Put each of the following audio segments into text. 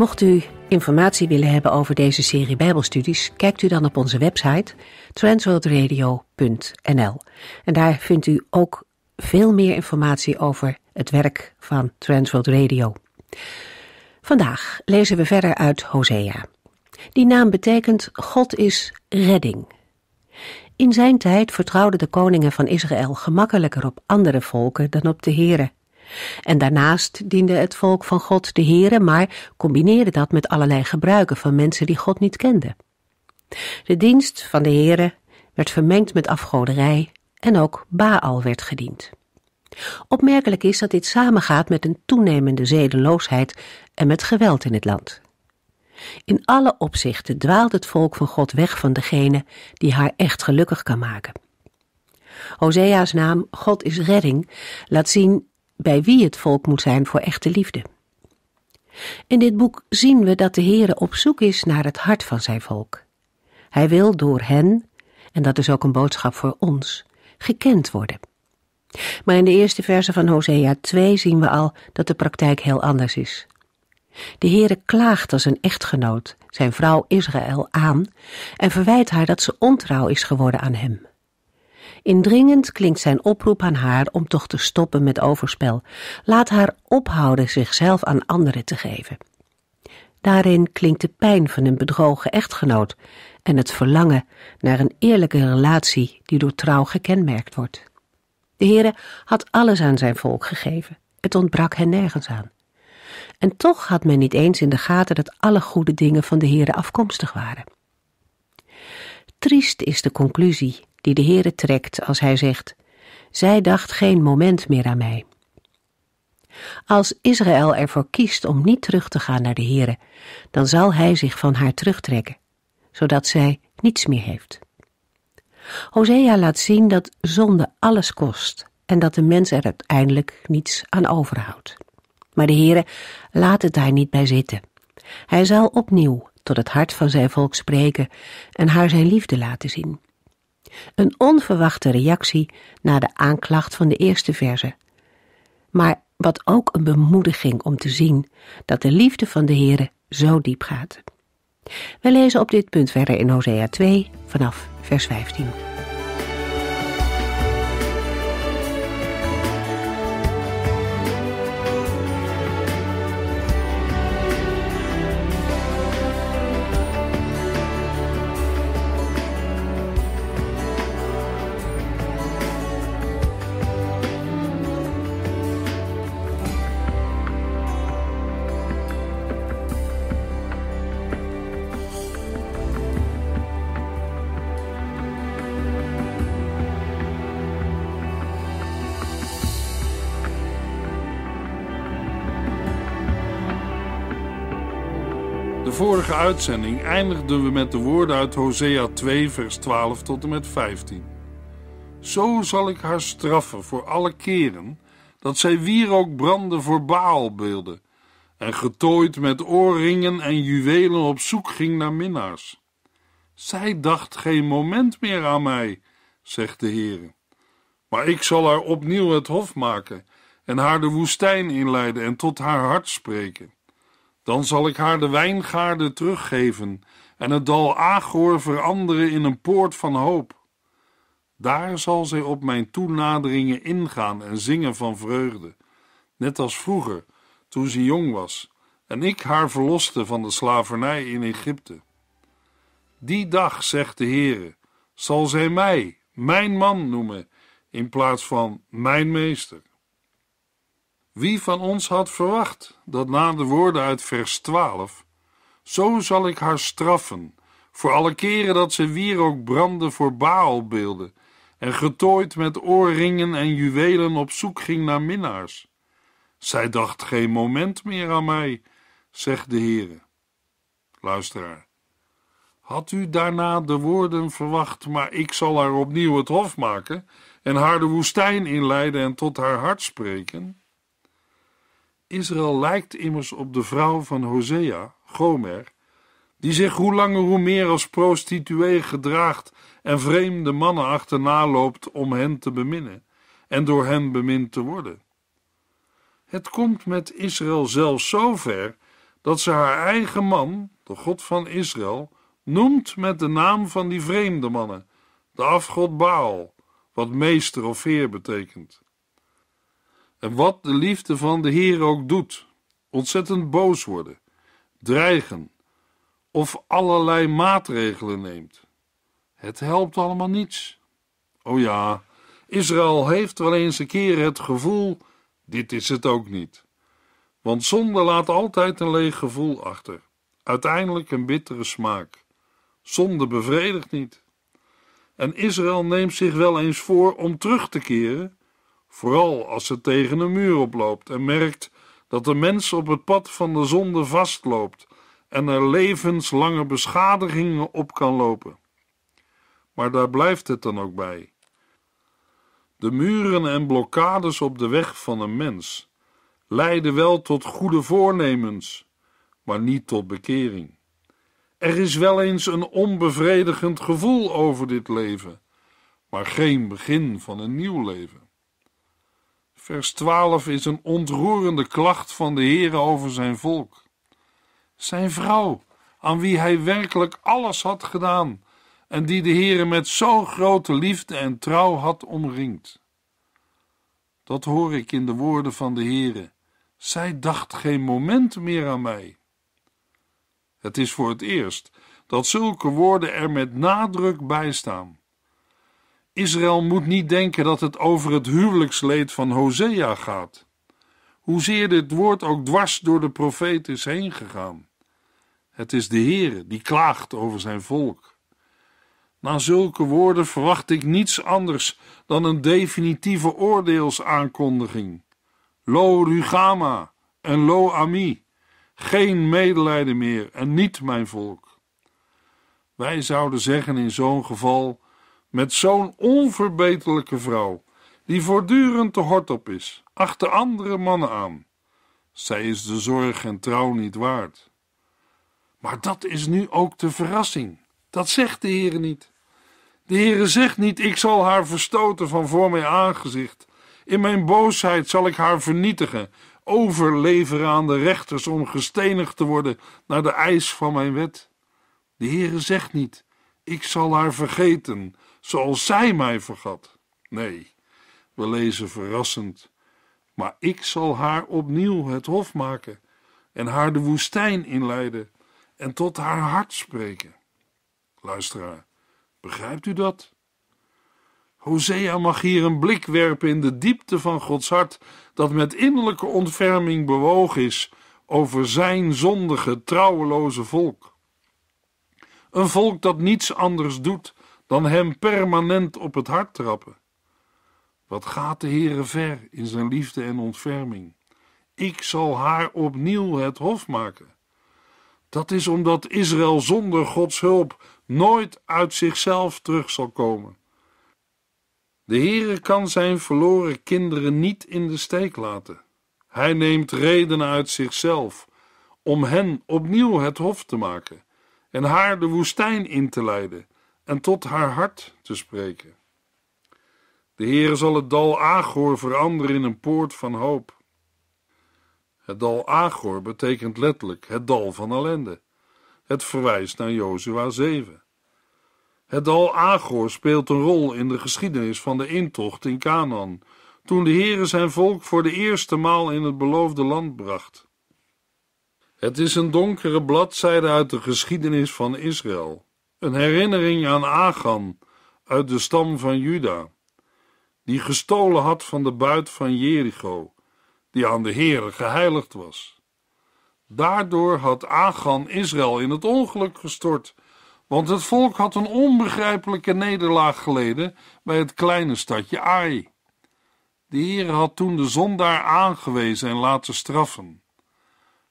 Mocht u informatie willen hebben over deze serie Bijbelstudies, kijkt u dan op onze website transworldradio.nl. En daar vindt u ook veel meer informatie over het werk van Transworld Radio. Vandaag lezen we verder uit Hosea. Die naam betekent God is redding. In zijn tijd vertrouwden de koningen van Israël gemakkelijker op andere volken dan op de Here. En daarnaast diende het volk van God de Here, maar combineerde dat met allerlei gebruiken van mensen die God niet kenden. De dienst van de Here werd vermengd met afgoderij en ook Baal werd gediend. Opmerkelijk is dat dit samengaat met een toenemende zedeloosheid en met geweld in het land. In alle opzichten dwaalt het volk van God weg van degene die haar echt gelukkig kan maken. Hosea's naam God is redding laat zien bij wie het volk moet zijn voor echte liefde. In dit boek zien we dat de Heere op zoek is naar het hart van zijn volk. Hij wil door hen, en dat is ook een boodschap voor ons, gekend worden. Maar in de eerste verse van Hosea 2 zien we al dat de praktijk heel anders is. De Heere klaagt als een echtgenoot, zijn vrouw Israël, aan en verwijt haar dat ze ontrouw is geworden aan hem. Indringend klinkt zijn oproep aan haar om toch te stoppen met overspel. Laat haar ophouden zichzelf aan anderen te geven. Daarin klinkt de pijn van een bedrogen echtgenoot en het verlangen naar een eerlijke relatie die door trouw gekenmerkt wordt. De Heere had alles aan zijn volk gegeven. Het ontbrak hen nergens aan. En toch had men niet eens in de gaten dat alle goede dingen van de Heere afkomstig waren. Triest is de conclusie die de Heere trekt als hij zegt: Zij dacht geen moment meer aan mij. Als Israël ervoor kiest om niet terug te gaan naar de Heere, dan zal hij zich van haar terugtrekken, zodat zij niets meer heeft. Hosea laat zien dat zonde alles kost en dat de mens er uiteindelijk niets aan overhoudt. Maar de Heere laat het daar niet bij zitten. Hij zal opnieuw tot het hart van zijn volk spreken en haar zijn liefde laten zien. Een onverwachte reactie na de aanklacht van de eerste verse. Maar wat ook een bemoediging om te zien dat de liefde van de Heere zo diep gaat. We lezen op dit punt verder in Hosea 2 vanaf vers 15. vorige uitzending eindigden we met de woorden uit Hosea 2, vers 12 tot en met 15. Zo zal ik haar straffen voor alle keren dat zij wierook brandde voor Baalbeelden en getooid met oorringen en juwelen op zoek ging naar minnaars. Zij dacht geen moment meer aan mij, zegt de Heer. Maar ik zal haar opnieuw het hof maken en haar de woestijn inleiden en tot haar hart spreken. Dan zal ik haar de wijngaarden teruggeven en het dal Agor veranderen in een poort van hoop. Daar zal zij op mijn toenaderingen ingaan en zingen van vreugde, net als vroeger, toen ze jong was en ik haar verloste van de slavernij in Egypte. Die dag, zegt de Heere, zal zij mij, mijn man noemen, in plaats van mijn meester. Wie van ons had verwacht dat na de woorden uit vers 12: Zo zal ik haar straffen voor alle keren dat ze wierook brandde voor Baalbeelden en getooid met oorringen en juwelen op zoek ging naar minnaars. Zij dacht geen moment meer aan mij, zegt de Heere. Luisteraar, had u daarna de woorden verwacht, maar ik zal haar opnieuw het hof maken en haar de woestijn inleiden en tot haar hart spreken? Israël lijkt immers op de vrouw van Hosea, Gomer, die zich hoe langer hoe meer als prostituee gedraagt en vreemde mannen achterna loopt om hen te beminnen en door hen bemind te worden. Het komt met Israël zelfs zo ver dat ze haar eigen man, de God van Israël, noemt met de naam van die vreemde mannen, de afgod Baal, wat meester of heer betekent. En wat de liefde van de Heer ook doet: ontzettend boos worden, dreigen of allerlei maatregelen neemt. Het helpt allemaal niets. Oh ja, Israël heeft wel eens een keer het gevoel: dit is het ook niet. Want zonde laat altijd een leeg gevoel achter, uiteindelijk een bittere smaak. Zonde bevredigt niet. En Israël neemt zich wel eens voor om terug te keren vooral als ze tegen een muur oploopt en merkt dat de mens op het pad van de zonde vastloopt en er levenslange beschadigingen op kan lopen. Maar daar blijft het dan ook bij. De muren en blokkades op de weg van een mens leiden wel tot goede voornemens, maar niet tot bekering. Er is wel eens een onbevredigend gevoel over dit leven, maar geen begin van een nieuw leven. Vers 12 is een ontroerende klacht van de Heere over zijn volk. Zijn vrouw, aan wie hij werkelijk alles had gedaan en die de Heere met zo grote liefde en trouw had omringd. Dat hoor ik in de woorden van de Heere. Zij dacht geen moment meer aan mij. Het is voor het eerst dat zulke woorden er met nadruk bij staan. Israël moet niet denken dat het over het huwelijksleed van Hosea gaat. Hoezeer dit woord ook dwars door de profeet is heen gegaan. Het is de Heere die klaagt over zijn volk. Na zulke woorden verwacht ik niets anders dan een definitieve oordeelsaankondiging. Lo Rugama en Lo Ami, geen medelijden meer en niet mijn volk. Wij zouden zeggen in zo'n geval: met zo'n onverbeterlijke vrouw, die voortdurend te hard op is, achter andere mannen aan. Zij is de zorg en trouw niet waard. Maar dat is nu ook de verrassing. Dat zegt de Heere niet. De Heere zegt niet: Ik zal haar verstoten van voor mijn aangezicht. In mijn boosheid zal ik haar vernietigen, overleveren aan de rechters om gestenigd te worden naar de eis van mijn wet. De Heere zegt niet: Ik zal haar vergeten zoals zij mij vergat. Nee, we lezen verrassend. Maar ik zal haar opnieuw het hof maken en haar de woestijn inleiden en tot haar hart spreken. Luisteraar, begrijpt u dat? Hosea mag hier een blik werpen in de diepte van Gods hart, dat met innerlijke ontferming bewogen is over zijn zondige, trouweloze volk. Een volk dat niets anders doet dan hem permanent op het hart trappen. Wat gaat de Heere ver in zijn liefde en ontferming? Ik zal haar opnieuw het hof maken. Dat is omdat Israël zonder Gods hulp nooit uit zichzelf terug zal komen. De Heere kan zijn verloren kinderen niet in de steek laten. Hij neemt redenen uit zichzelf om hen opnieuw het hof te maken en haar de woestijn in te leiden en tot haar hart te spreken. De Heere zal het dal Agor veranderen in een poort van hoop. Het dal Agor betekent letterlijk het dal van ellende. Het verwijst naar Jozua 7. Het dal Agor speelt een rol in de geschiedenis van de intocht in Canaan, toen de Heere zijn volk voor de eerste maal in het beloofde land bracht. Het is een donkere bladzijde uit de geschiedenis van Israël een herinnering aan Achan uit de stam van Juda, die gestolen had van de buit van Jericho, die aan de Heere geheiligd was. Daardoor had Achan Israël in het ongeluk gestort, want het volk had een onbegrijpelijke nederlaag geleden bij het kleine stadje Ai. De Heere had toen de zondaar aangewezen en laten straffen.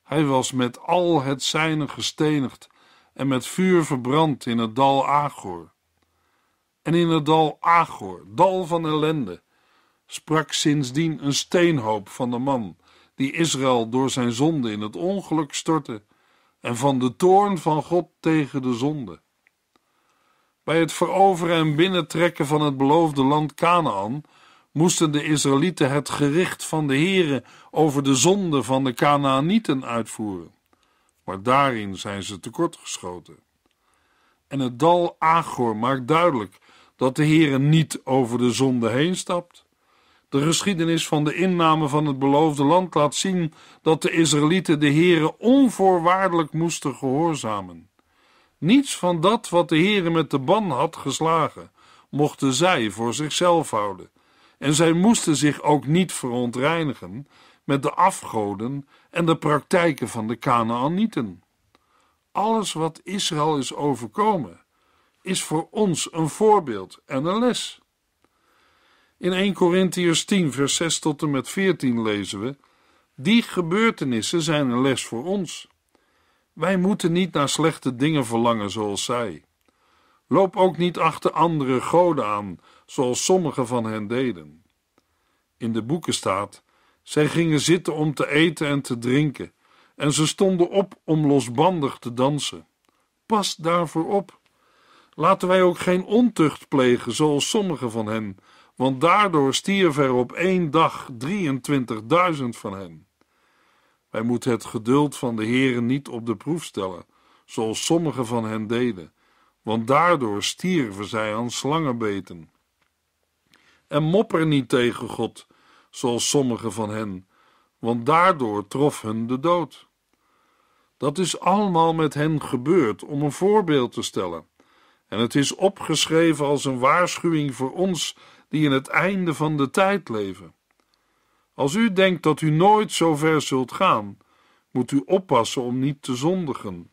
Hij was met al het zijne gestenigd en met vuur verbrand in het dal Agor. En in het dal Agor, dal van ellende, sprak sindsdien een steenhoop van de man die Israël door zijn zonde in het ongeluk stortte en van de toorn van God tegen de zonde. Bij het veroveren en binnentrekken van het beloofde land Canaan moesten de Israëlieten het gericht van de Heere over de zonde van de Canaanieten uitvoeren maar daarin zijn ze tekortgeschoten. En het dal Agor maakt duidelijk dat de Heere niet over de zonde heen stapt. De geschiedenis van de inname van het beloofde land laat zien dat de Israëlieten de Heere onvoorwaardelijk moesten gehoorzamen. Niets van dat wat de Heere met de ban had geslagen, mochten zij voor zichzelf houden. En zij moesten zich ook niet verontreinigen met de afgoden en de praktijken van de Kanaanieten. Alles wat Israël is overkomen, is voor ons een voorbeeld en een les. In 1 Corinthians 10, vers 6 tot en met 14 lezen we: Die gebeurtenissen zijn een les voor ons. Wij moeten niet naar slechte dingen verlangen zoals zij. Loop ook niet achter andere goden aan, zoals sommigen van hen deden. In de boeken staat zij gingen zitten om te eten en te drinken, en ze stonden op om losbandig te dansen. Pas daarvoor op. Laten wij ook geen ontucht plegen, zoals sommigen van hen, want daardoor stierven er op één dag 23.000 van hen. Wij moeten het geduld van de Heren niet op de proef stellen, zoals sommigen van hen deden, want daardoor stierven zij aan slangenbeten. En mopper niet tegen God zoals sommigen van hen, want daardoor trof hun de dood. Dat is allemaal met hen gebeurd om een voorbeeld te stellen. En het is opgeschreven als een waarschuwing voor ons die in het einde van de tijd leven. Als u denkt dat u nooit zo ver zult gaan, moet u oppassen om niet te zondigen.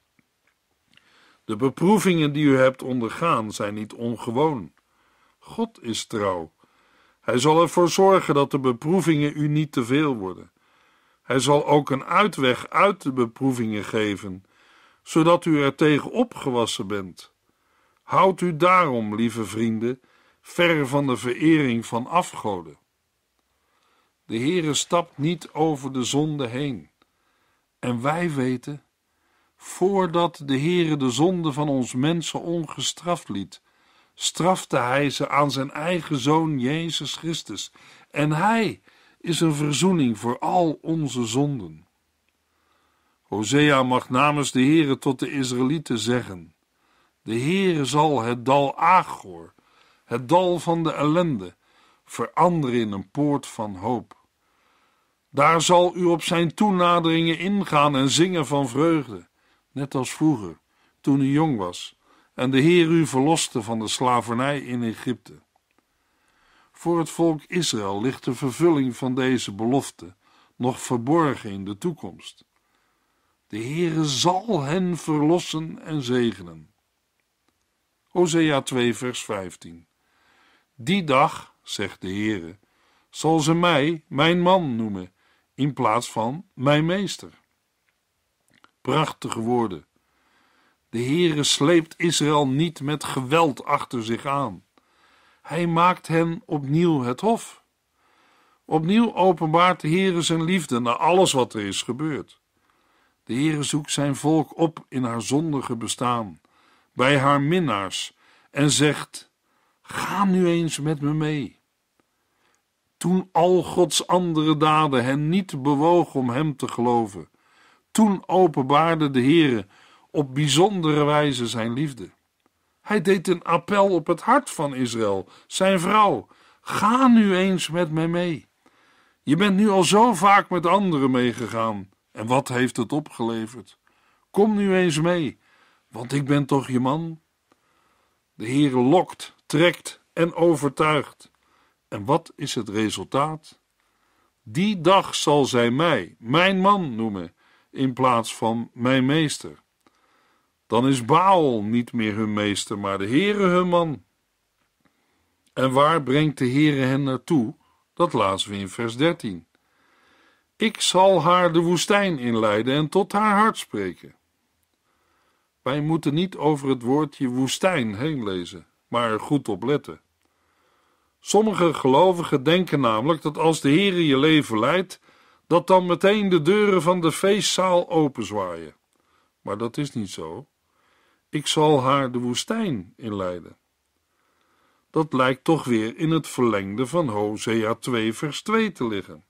De beproevingen die u hebt ondergaan zijn niet ongewoon. God is trouw hij zal ervoor zorgen dat de beproevingen u niet te veel worden. Hij zal ook een uitweg uit de beproevingen geven, zodat u er tegen opgewassen bent. Houd u daarom, lieve vrienden, ver van de verering van afgoden. De Heere stapt niet over de zonde heen. En wij weten, voordat de Heere de zonde van ons mensen ongestraft liet, strafte hij ze aan zijn eigen zoon Jezus Christus. En hij is een verzoening voor al onze zonden. Hosea mag namens de Heere tot de Israëlieten zeggen: De Heere zal het dal Agor, het dal van de ellende, veranderen in een poort van hoop. Daar zal u op zijn toenaderingen ingaan en zingen van vreugde, net als vroeger, toen u jong was en de Heer u verloste van de slavernij in Egypte. Voor het volk Israël ligt de vervulling van deze belofte nog verborgen in de toekomst. De Heere zal hen verlossen en zegenen. Hosea 2, vers 15. Die dag, zegt de Heere, zal ze mij mijn man noemen, in plaats van mijn meester. Prachtige woorden de Heere sleept Israël niet met geweld achter zich aan. Hij maakt hen opnieuw het hof. Opnieuw openbaart de Heere zijn liefde naar alles wat er is gebeurd. De Heere zoekt zijn volk op in haar zondige bestaan, bij haar minnaars, en zegt: Ga nu eens met me mee. Toen al Gods andere daden hen niet bewogen om hem te geloven, toen openbaarde de Heere op bijzondere wijze zijn liefde. Hij deed een appel op het hart van Israël, zijn vrouw. Ga nu eens met mij mee. Je bent nu al zo vaak met anderen meegegaan. En wat heeft het opgeleverd? Kom nu eens mee, want ik ben toch je man? De Heer lokt, trekt en overtuigt. En wat is het resultaat? Die dag zal zij mij, mijn man, noemen, in plaats van mijn meester. Dan is Baal niet meer hun meester, maar de Heere hun man. En waar brengt de Heere hen naartoe? Dat lazen we in vers 13. Ik zal haar de woestijn inleiden en tot haar hart spreken. Wij moeten niet over het woordje woestijn heen lezen, maar er goed op letten. Sommige gelovigen denken namelijk dat als de Heere je leven leidt, dat dan meteen de deuren van de feestzaal openzwaaien. Maar dat is niet zo. Ik zal haar de woestijn inleiden. Dat lijkt toch weer in het verlengde van Hosea 2, vers 2 te liggen.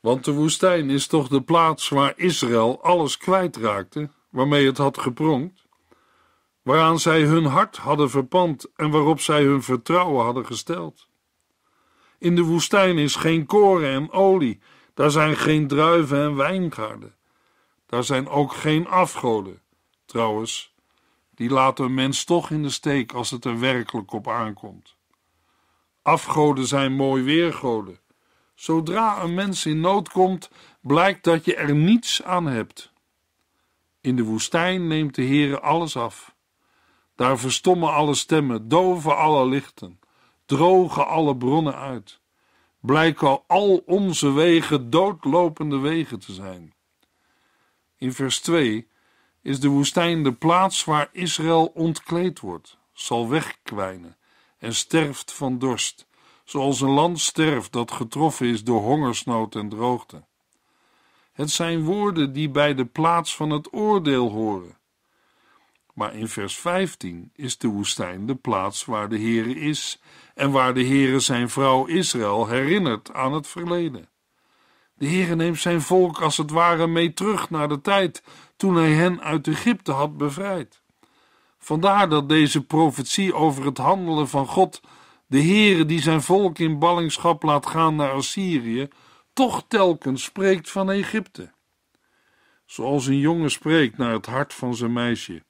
Want de woestijn is toch de plaats waar Israël alles kwijtraakte waarmee het had gepronkt, waaraan zij hun hart hadden verpand en waarop zij hun vertrouwen hadden gesteld. In de woestijn is geen koren en olie, daar zijn geen druiven en wijngaarden, daar zijn ook geen afgoden, trouwens, die laten een mens toch in de steek als het er werkelijk op aankomt. Afgoden zijn mooi weergoden. Zodra een mens in nood komt, blijkt dat je er niets aan hebt. In de woestijn neemt de Heere alles af. Daar verstommen alle stemmen, doven alle lichten, drogen alle bronnen uit. Blijken al, al onze wegen doodlopende wegen te zijn. In vers 2 is de woestijn de plaats waar Israël ontkleed wordt, zal wegkwijnen en sterft van dorst, zoals een land sterft dat getroffen is door hongersnood en droogte. Het zijn woorden die bij de plaats van het oordeel horen. Maar in vers 15 is de woestijn de plaats waar de Heere is en waar de Heere zijn vrouw Israël herinnert aan het verleden. De Heere neemt zijn volk als het ware mee terug naar de tijd toen hij hen uit Egypte had bevrijd. Vandaar dat deze profetie over het handelen van God, de Heere die zijn volk in ballingschap laat gaan naar Assyrië, toch telkens spreekt van Egypte. Zoals een jongen spreekt naar het hart van zijn meisje,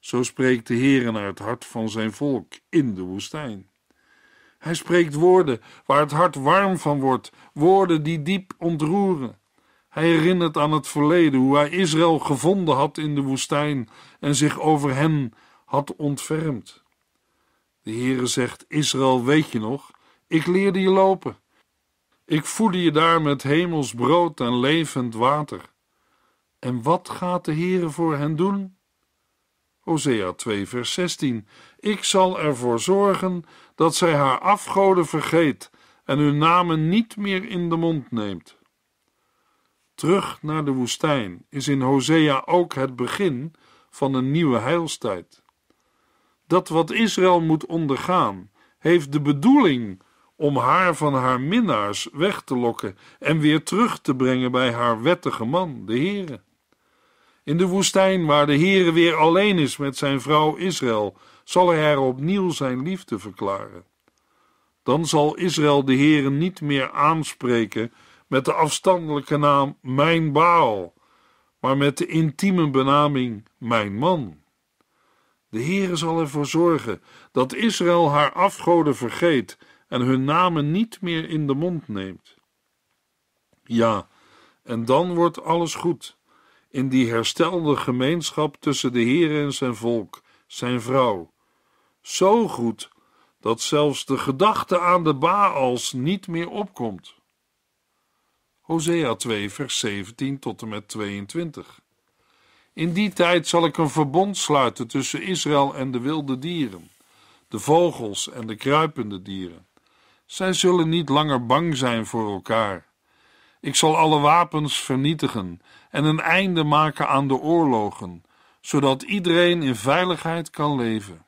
zo spreekt de Heere naar het hart van zijn volk in de woestijn. Hij spreekt woorden waar het hart warm van wordt, woorden die diep ontroeren. Hij herinnert aan het verleden hoe hij Israël gevonden had in de woestijn en zich over hen had ontfermd. De Heere zegt: Israël, weet je nog, ik leerde je lopen. Ik voedde je daar met hemels brood en levend water. En wat gaat de Heere voor hen doen? Hosea 2, vers 16. Ik zal ervoor zorgen dat zij haar afgoden vergeet en hun namen niet meer in de mond neemt. Terug naar de woestijn is in Hosea ook het begin van een nieuwe heilstijd. Dat wat Israël moet ondergaan, heeft de bedoeling om haar van haar minnaars weg te lokken en weer terug te brengen bij haar wettige man, de Heere. In de woestijn, waar de Heere weer alleen is met zijn vrouw Israël, zal hij haar opnieuw zijn liefde verklaren. Dan zal Israël de Heere niet meer aanspreken met de afstandelijke naam Mijn Baal, maar met de intieme benaming Mijn Man. De Heere zal ervoor zorgen dat Israël haar afgoden vergeet en hun namen niet meer in de mond neemt. Ja, en dan wordt alles goed in die herstelde gemeenschap tussen de Heer en zijn volk, zijn vrouw. Zo goed dat zelfs de gedachte aan de Baals niet meer opkomt. Hosea 2, vers 17 tot en met 22. In die tijd zal ik een verbond sluiten tussen Israël en de wilde dieren, de vogels en de kruipende dieren. Zij zullen niet langer bang zijn voor elkaar. Ik zal alle wapens vernietigen en een einde maken aan de oorlogen, zodat iedereen in veiligheid kan leven.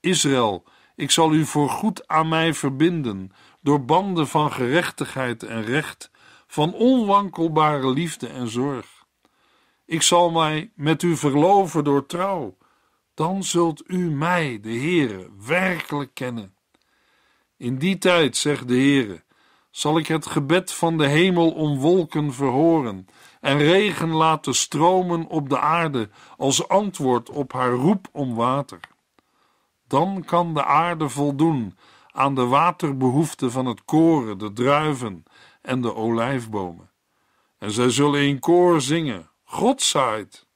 Israël, ik zal u voorgoed aan mij verbinden door banden van gerechtigheid en recht, van onwankelbare liefde en zorg. Ik zal mij met u verloven door trouw, dan zult u mij, de Heere, werkelijk kennen. In die tijd, zegt de Heere, zal ik het gebed van de hemel om wolken verhoren en regen laten stromen op de aarde als antwoord op haar roep om water. Dan kan de aarde voldoen aan de waterbehoeften van het koren, de druiven en de olijfbomen. En zij zullen in koor zingen: God zaait.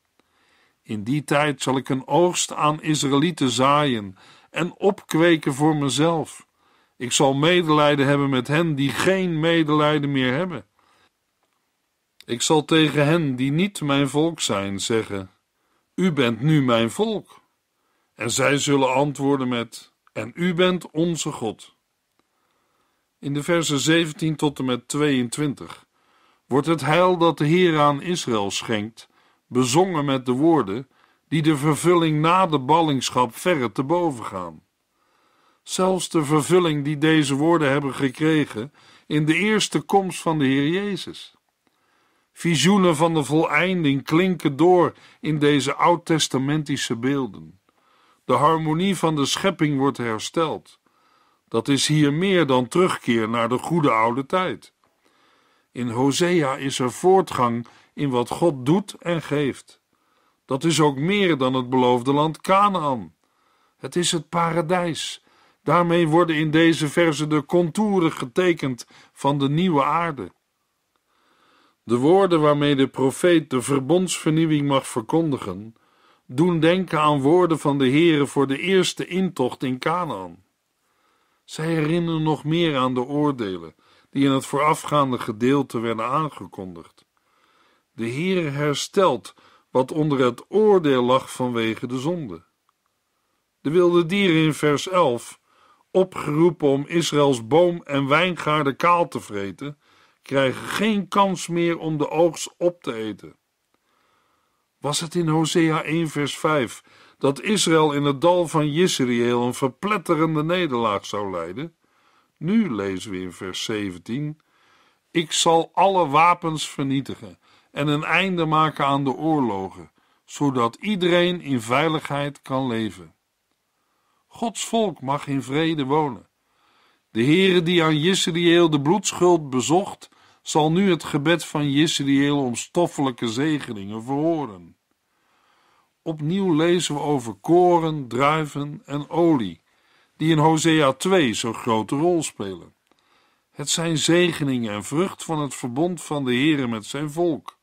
In die tijd zal ik een oogst aan Israëlieten zaaien en opkweken voor mezelf ik zal medelijden hebben met hen die geen medelijden meer hebben. Ik zal tegen hen die niet mijn volk zijn zeggen: U bent nu mijn volk. En zij zullen antwoorden met: En u bent onze God. In de versen 17 tot en met 22 wordt het heil dat de Heer aan Israël schenkt bezongen met de woorden die de vervulling na de ballingschap verre te boven gaan zelfs de vervulling die deze woorden hebben gekregen in de eerste komst van de Heer Jezus. Visioenen van de voleinding klinken door in deze oud-testamentische beelden. De harmonie van de schepping wordt hersteld. Dat is hier meer dan terugkeer naar de goede oude tijd. In Hosea is er voortgang in wat God doet en geeft. Dat is ook meer dan het beloofde land Canaan. Het is het paradijs Daarmee worden in deze verse de contouren getekend van de nieuwe aarde. De woorden waarmee de profeet de verbondsvernieuwing mag verkondigen, doen denken aan woorden van de Heere voor de eerste intocht in Canaan. Zij herinneren nog meer aan de oordelen die in het voorafgaande gedeelte werden aangekondigd. De Heere herstelt wat onder het oordeel lag vanwege de zonde. De wilde dieren in vers 11 opgeroepen om Israëls boom- en wijngaarden kaal te vreten, krijgen geen kans meer om de oogst op te eten. Was het in Hosea 1, vers 5 dat Israël in het dal van Jisriël een verpletterende nederlaag zou leiden? Nu lezen we in vers 17: Ik zal alle wapens vernietigen en een einde maken aan de oorlogen, zodat iedereen in veiligheid kan leven. Gods volk mag in vrede wonen. De Heere die aan Jisraël de bloedschuld bezocht, zal nu het gebed van Jisraël om stoffelijke zegeningen verhoren. Opnieuw lezen we over koren, druiven en olie, die in Hosea 2 zo grote rol spelen. Het zijn zegeningen en vrucht van het verbond van de Heere met zijn volk.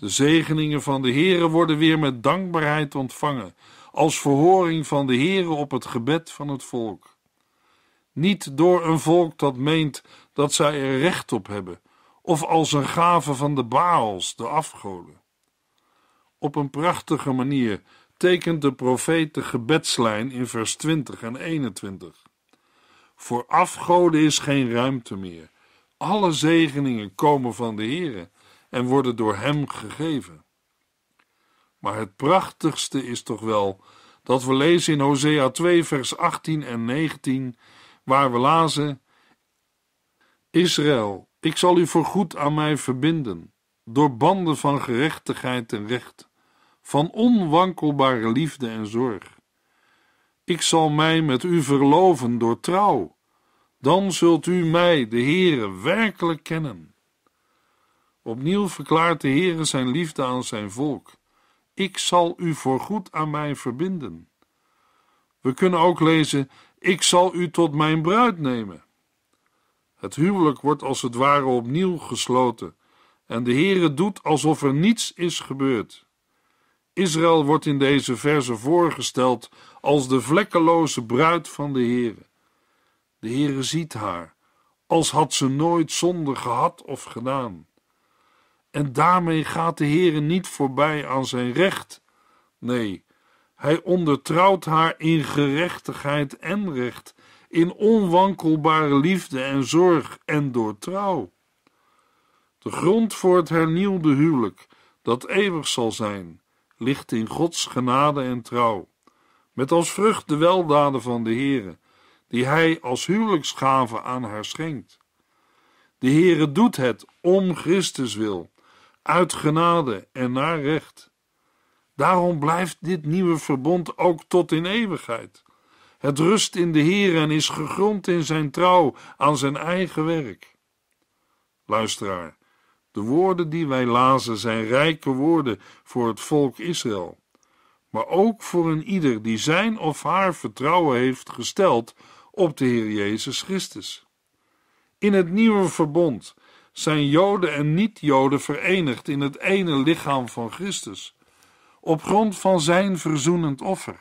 De zegeningen van de Heere worden weer met dankbaarheid ontvangen, als verhoring van de Heere op het gebed van het volk. Niet door een volk dat meent dat zij er recht op hebben, of als een gave van de Baals, de afgoden. Op een prachtige manier tekent de profeet de gebedslijn in vers 20 en 21. Voor afgoden is geen ruimte meer. Alle zegeningen komen van de Heere en worden door Hem gegeven. Maar het prachtigste is toch wel dat we lezen in Hosea 2, vers 18 en 19, waar we lazen: Israël, ik zal u voorgoed aan mij verbinden, door banden van gerechtigheid en recht, van onwankelbare liefde en zorg. Ik zal mij met u verloven door trouw, dan zult u mij, de Heere, werkelijk kennen. Opnieuw verklaart de Heere zijn liefde aan zijn volk. Ik zal u voorgoed aan mij verbinden. We kunnen ook lezen: Ik zal u tot mijn bruid nemen. Het huwelijk wordt als het ware opnieuw gesloten en de Heere doet alsof er niets is gebeurd. Israël wordt in deze verse voorgesteld als de vlekkeloze bruid van de Heere. De Heere ziet haar, als had ze nooit zonde gehad of gedaan. En daarmee gaat de Heere niet voorbij aan zijn recht. Nee, hij ondertrouwt haar in gerechtigheid en recht, in onwankelbare liefde en zorg en door trouw. De grond voor het hernieuwde huwelijk, dat eeuwig zal zijn, ligt in Gods genade en trouw, met als vrucht de weldaden van de Heere, die Hij als huwelijksgave aan haar schenkt. De Heere doet het om Christus wil, uit genade en naar recht. Daarom blijft dit nieuwe verbond ook tot in eeuwigheid. Het rust in de Heer en is gegrond in zijn trouw aan zijn eigen werk. Luisteraar, de woorden die wij lazen zijn rijke woorden voor het volk Israël, maar ook voor een ieder die zijn of haar vertrouwen heeft gesteld op de Heer Jezus Christus. In het nieuwe verbond zijn Joden en niet-Joden verenigd in het ene lichaam van Christus, op grond van zijn verzoenend offer.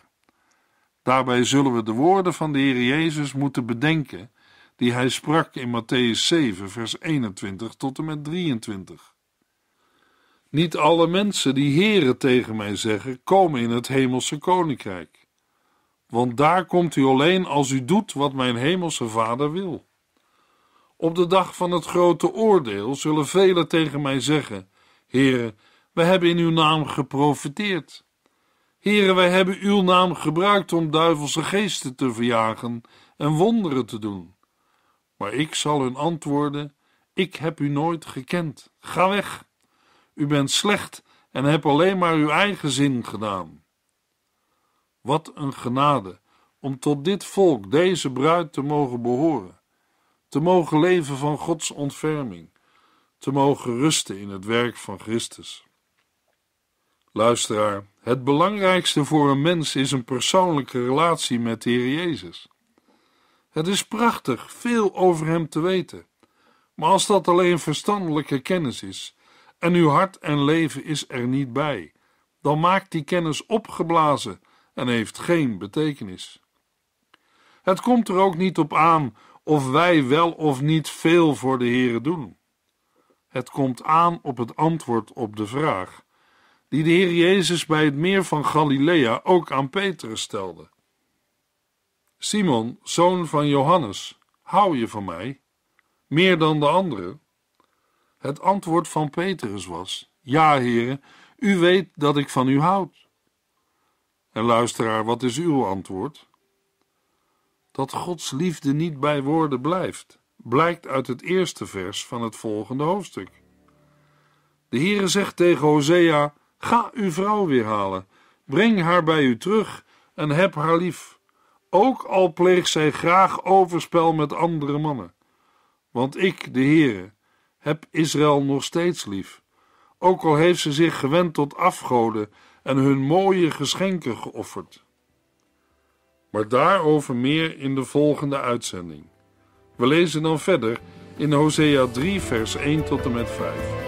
Daarbij zullen we de woorden van de Heer Jezus moeten bedenken, die hij sprak in Matthäus 7, vers 21 tot en met 23. Niet alle mensen die heren tegen mij zeggen, komen in het hemelse koninkrijk. Want daar komt u alleen als u doet wat mijn hemelse vader wil. Op de dag van het grote oordeel zullen velen tegen mij zeggen: Heere, wij hebben in uw naam geprofiteerd. Heren, wij hebben uw naam gebruikt om duivelse geesten te verjagen en wonderen te doen. Maar ik zal hun antwoorden: Ik heb u nooit gekend. Ga weg. U bent slecht en hebt alleen maar uw eigen zin gedaan. Wat een genade om tot dit volk, deze bruid, te mogen behoren te mogen leven van Gods ontferming, te mogen rusten in het werk van Christus. Luisteraar, het belangrijkste voor een mens is een persoonlijke relatie met de Heer Jezus. Het is prachtig veel over Hem te weten, maar als dat alleen verstandelijke kennis is en uw hart en leven is er niet bij, dan maakt die kennis opgeblazen en heeft geen betekenis. Het komt er ook niet op aan of wij wel of niet veel voor de Heere doen. Het komt aan op het antwoord op de vraag, die de Heer Jezus bij het meer van Galilea ook aan Petrus stelde. Simon, zoon van Johannes, hou je van mij? Meer dan de anderen? Het antwoord van Petrus was: Ja, Heere, u weet dat ik van u houd. En luisteraar, wat is uw antwoord? dat Gods liefde niet bij woorden blijft, blijkt uit het eerste vers van het volgende hoofdstuk. De Heere zegt tegen Hosea: Ga uw vrouw weer halen, breng haar bij u terug en heb haar lief. Ook al pleegt zij graag overspel met andere mannen. Want ik, de Heere, heb Israël nog steeds lief. Ook al heeft ze zich gewend tot afgoden en hun mooie geschenken geofferd maar daarover meer in de volgende uitzending. We lezen dan verder in Hosea 3, vers 1 tot en met 5.